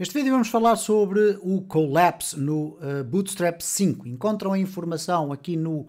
Neste vídeo vamos falar sobre o collapse no uh, Bootstrap 5. Encontram a informação aqui no uh,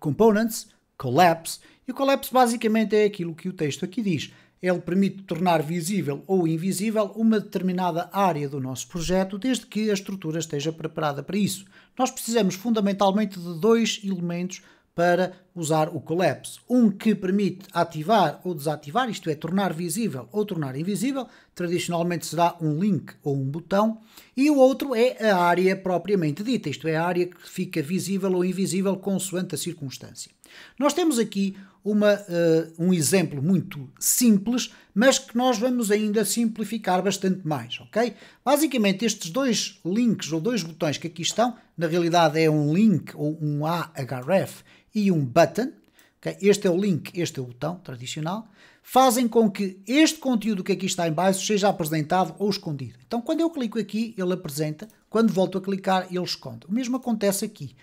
Components, Collapse, e o Collapse basicamente é aquilo que o texto aqui diz. Ele permite tornar visível ou invisível uma determinada área do nosso projeto, desde que a estrutura esteja preparada para isso. Nós precisamos fundamentalmente de dois elementos para usar o collapse. Um que permite ativar ou desativar, isto é, tornar visível ou tornar invisível, tradicionalmente será um link ou um botão, e o outro é a área propriamente dita, isto é, a área que fica visível ou invisível consoante a circunstância. Nós temos aqui uma, uh, um exemplo muito simples, mas que nós vamos ainda simplificar bastante mais, ok? Basicamente, estes dois links ou dois botões que aqui estão, na realidade é um link ou um AHREF, e um button, okay? este é o link, este é o botão tradicional, fazem com que este conteúdo que aqui está em baixo seja apresentado ou escondido. Então, quando eu clico aqui, ele apresenta, quando volto a clicar, ele esconde. O mesmo acontece aqui.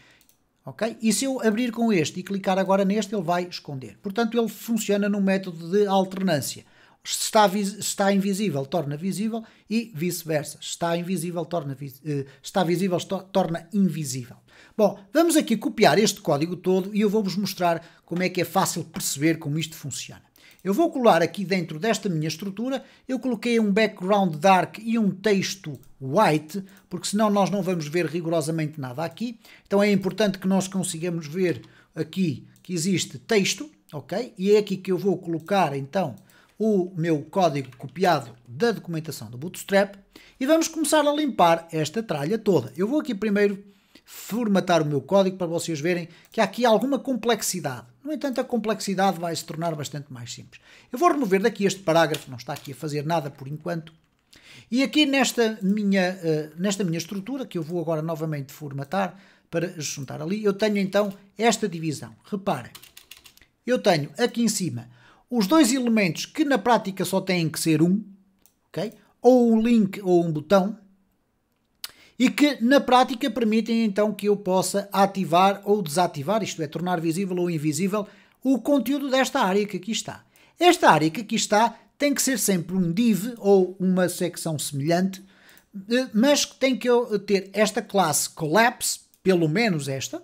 Okay? E se eu abrir com este e clicar agora neste, ele vai esconder. Portanto, ele funciona no método de alternância. Se está, se está invisível, torna visível e vice-versa. Está invisível, torna, eh, está visível, torna invisível. Bom, vamos aqui copiar este código todo e eu vou-vos mostrar como é que é fácil perceber como isto funciona. Eu vou colar aqui dentro desta minha estrutura, eu coloquei um background dark e um texto white, porque senão nós não vamos ver rigorosamente nada aqui. Então é importante que nós consigamos ver aqui que existe texto, ok? E é aqui que eu vou colocar então o meu código copiado da documentação do Bootstrap e vamos começar a limpar esta tralha toda. Eu vou aqui primeiro formatar o meu código para vocês verem que há aqui alguma complexidade. No entanto, a complexidade vai se tornar bastante mais simples. Eu vou remover daqui este parágrafo, não está aqui a fazer nada por enquanto. E aqui nesta minha, uh, nesta minha estrutura, que eu vou agora novamente formatar para juntar ali, eu tenho então esta divisão. Reparem, eu tenho aqui em cima os dois elementos que na prática só têm que ser um, okay? ou um link ou um botão, e que na prática permitem então que eu possa ativar ou desativar, isto é, tornar visível ou invisível, o conteúdo desta área que aqui está. Esta área que aqui está tem que ser sempre um div ou uma secção semelhante, eh, mas tem que eu ter esta classe collapse, pelo menos esta,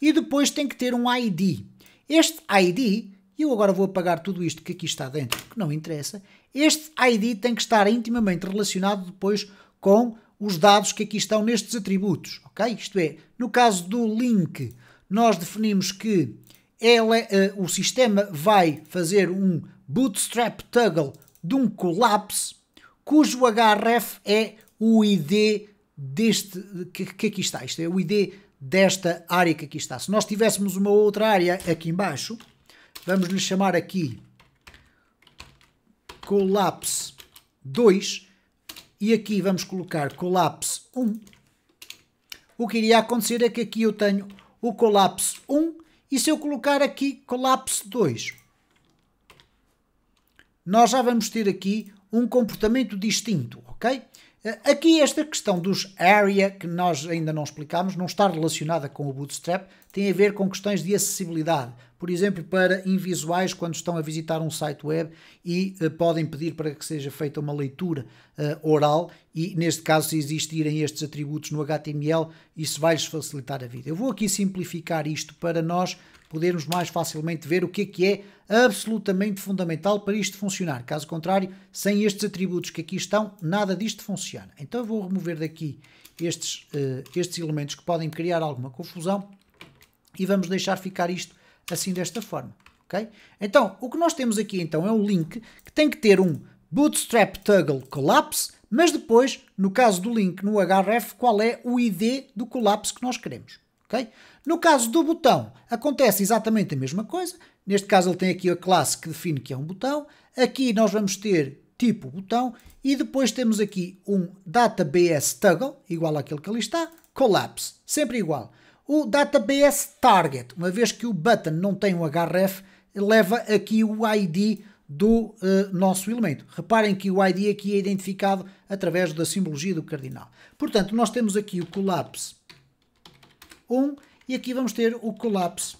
e depois tem que ter um ID. Este ID e eu agora vou apagar tudo isto que aqui está dentro, que não interessa, este ID tem que estar intimamente relacionado depois com os dados que aqui estão nestes atributos, ok? Isto é, no caso do link, nós definimos que uh, o sistema vai fazer um bootstrap toggle de um collapse, cujo href é o ID deste que, que aqui está, isto é o ID desta área que aqui está. Se nós tivéssemos uma outra área aqui embaixo, vamos lhe chamar aqui Collapse 2 e aqui vamos colocar Collapse 1. O que iria acontecer é que aqui eu tenho o Collapse 1 e se eu colocar aqui Collapse 2, nós já vamos ter aqui um comportamento distinto, ok? Eh, aqui esta questão dos area, que nós ainda não explicámos, não está relacionada com o Bootstrap, tem a ver com questões de acessibilidade. Por exemplo, para invisuais, quando estão a visitar um site web e uh, podem pedir para que seja feita uma leitura uh, oral, e neste caso, se existirem estes atributos no HTML, isso vai-lhes facilitar a vida. Eu vou aqui simplificar isto para nós podermos mais facilmente ver o que é que é absolutamente fundamental para isto funcionar. Caso contrário, sem estes atributos que aqui estão, nada disto funciona. Então eu vou remover daqui estes, uh, estes elementos que podem criar alguma confusão e vamos deixar ficar isto assim desta forma. Okay? Então, o que nós temos aqui então é um link que tem que ter um Bootstrap Toggle Collapse, mas depois, no caso do link no href, qual é o ID do collapse que nós queremos. Okay? No caso do botão, acontece exatamente a mesma coisa. Neste caso, ele tem aqui a classe que define que é um botão. Aqui nós vamos ter tipo botão e depois temos aqui um database toggle, igual àquele que ali está, collapse, sempre igual. O database target, uma vez que o button não tem o um href, leva aqui o ID do uh, nosso elemento. Reparem que o ID aqui é identificado através da simbologia do cardinal. Portanto, nós temos aqui o collapse 1 e aqui vamos ter o collapse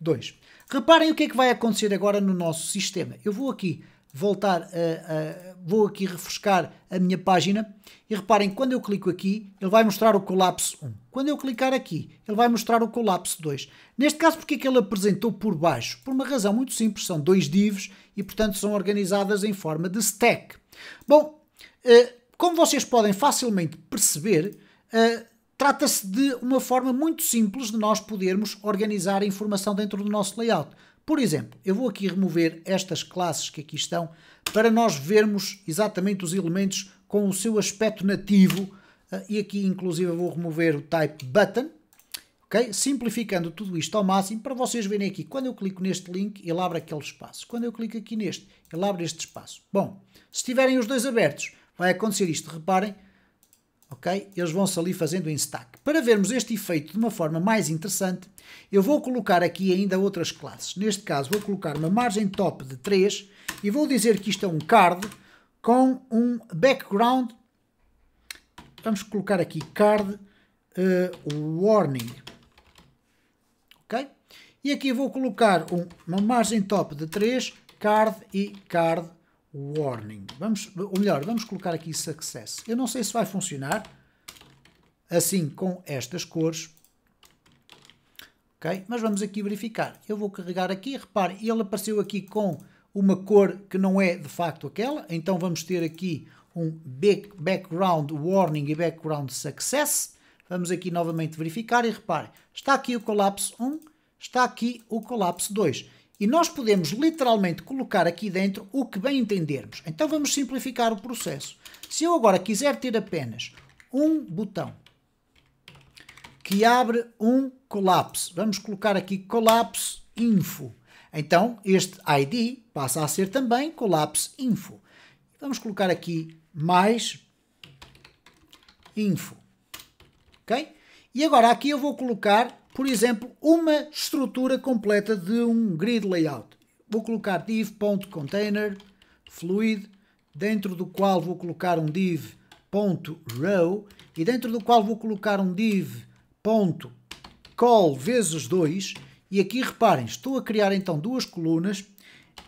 2. Reparem o que é que vai acontecer agora no nosso sistema. Eu vou aqui voltar, a, a, vou aqui refrescar a minha página e reparem, quando eu clico aqui, ele vai mostrar o colapso 1. Quando eu clicar aqui, ele vai mostrar o colapso 2. Neste caso, porque é que ele apresentou por baixo? Por uma razão muito simples, são dois divs e, portanto, são organizadas em forma de stack. Bom, eh, como vocês podem facilmente perceber, eh, Trata-se de uma forma muito simples de nós podermos organizar a informação dentro do nosso layout. Por exemplo, eu vou aqui remover estas classes que aqui estão para nós vermos exatamente os elementos com o seu aspecto nativo ah, e aqui inclusive vou remover o type button, ok? Simplificando tudo isto ao máximo para vocês verem aqui, quando eu clico neste link ele abre aquele espaço, quando eu clico aqui neste ele abre este espaço. Bom, se tiverem os dois abertos vai acontecer isto, reparem, ok? Eles vão-se ali fazendo em stack. Para vermos este efeito de uma forma mais interessante, eu vou colocar aqui ainda outras classes. Neste caso, vou colocar uma margem top de 3 e vou dizer que isto é um card com um background. Vamos colocar aqui card uh, warning, ok? E aqui vou colocar um, uma margem top de 3, card e card warning. Vamos, ou melhor, vamos colocar aqui success. Eu não sei se vai funcionar assim com estas cores. Ok? Mas vamos aqui verificar. Eu vou carregar aqui. Repare, ele apareceu aqui com uma cor que não é de facto aquela. Então vamos ter aqui um background warning e background success. Vamos aqui novamente verificar e repare, está aqui o colapso 1, está aqui o colapso 2. E nós podemos literalmente colocar aqui dentro o que bem entendermos. Então vamos simplificar o processo. Se eu agora quiser ter apenas um botão que abre um collapse vamos colocar aqui collapse info. Então este ID passa a ser também collapse info. Vamos colocar aqui mais info. Ok? E agora aqui eu vou colocar por exemplo, uma estrutura completa de um grid layout. Vou colocar div.container fluid, dentro do qual vou colocar um div.row e dentro do qual vou colocar um div.call vezes 2 e aqui reparem, estou a criar então duas colunas,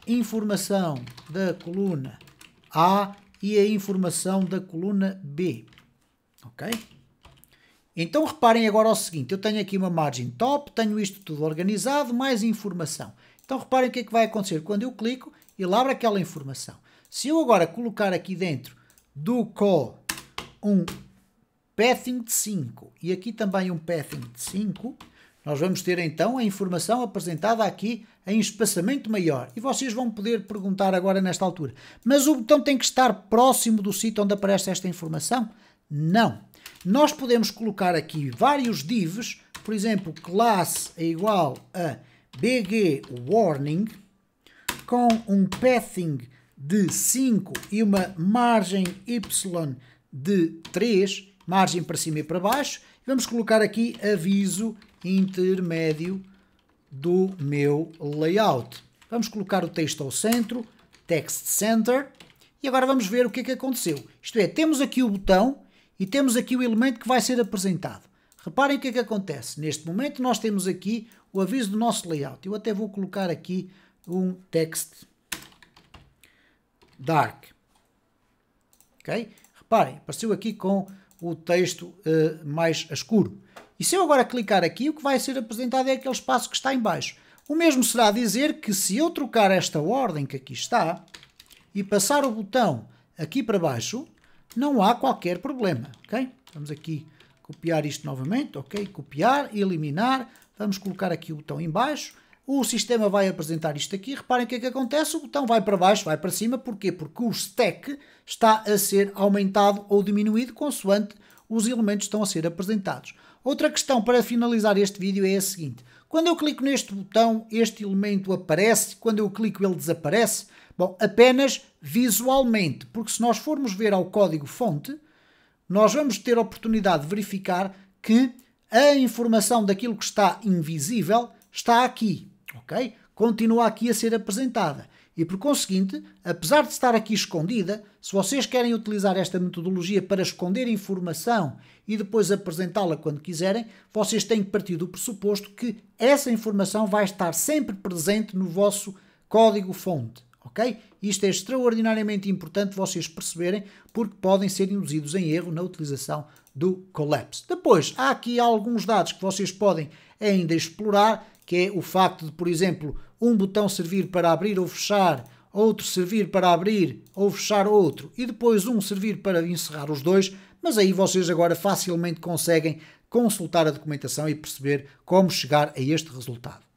informação da coluna A e a informação da coluna B. Ok? Então reparem agora o seguinte: eu tenho aqui uma margem top, tenho isto tudo organizado, mais informação. Então reparem o que é que vai acontecer quando eu clico, ele abre aquela informação. Se eu agora colocar aqui dentro do call um pathing de 5 e aqui também um pathing de 5, nós vamos ter então a informação apresentada aqui em espaçamento maior. E vocês vão poder perguntar agora nesta altura, mas o botão tem que estar próximo do sítio onde aparece esta informação? Não. Nós podemos colocar aqui vários divs, por exemplo, classe é igual a bg warning com um pathing de 5 e uma margem y de 3, margem para cima e para baixo. Vamos colocar aqui aviso intermédio do meu layout. Vamos colocar o texto ao centro, text center, e agora vamos ver o que é que aconteceu. Isto é, temos aqui o botão, e temos aqui o elemento que vai ser apresentado. Reparem o que é que acontece. Neste momento nós temos aqui o aviso do nosso layout. Eu até vou colocar aqui um text dark. Ok? Reparem, apareceu aqui com o texto uh, mais escuro. E se eu agora clicar aqui, o que vai ser apresentado é aquele espaço que está em baixo. O mesmo será dizer que se eu trocar esta ordem que aqui está e passar o botão aqui para baixo, não há qualquer problema, ok? Vamos aqui copiar isto novamente, ok? Copiar, eliminar, vamos colocar aqui o botão em baixo, o sistema vai apresentar isto aqui, reparem o que é que acontece, o botão vai para baixo, vai para cima, porquê? Porque o stack está a ser aumentado ou diminuído consoante os elementos estão a ser apresentados. Outra questão para finalizar este vídeo é a seguinte, quando eu clico neste botão, este elemento aparece, quando eu clico ele desaparece. Bom, apenas visualmente, porque se nós formos ver ao código-fonte, nós vamos ter a oportunidade de verificar que a informação daquilo que está invisível está aqui, ok? Continua aqui a ser apresentada. E por conseguinte, apesar de estar aqui escondida, se vocês querem utilizar esta metodologia para esconder informação e depois apresentá-la quando quiserem, vocês têm que partir do pressuposto que essa informação vai estar sempre presente no vosso código-fonte. Ok? Isto é extraordinariamente importante vocês perceberem, porque podem ser induzidos em erro na utilização do Collapse. Depois, há aqui alguns dados que vocês podem ainda explorar, que é o facto de, por exemplo, um botão servir para abrir ou fechar, outro servir para abrir ou fechar outro, e depois um servir para encerrar os dois, mas aí vocês agora facilmente conseguem consultar a documentação e perceber como chegar a este resultado.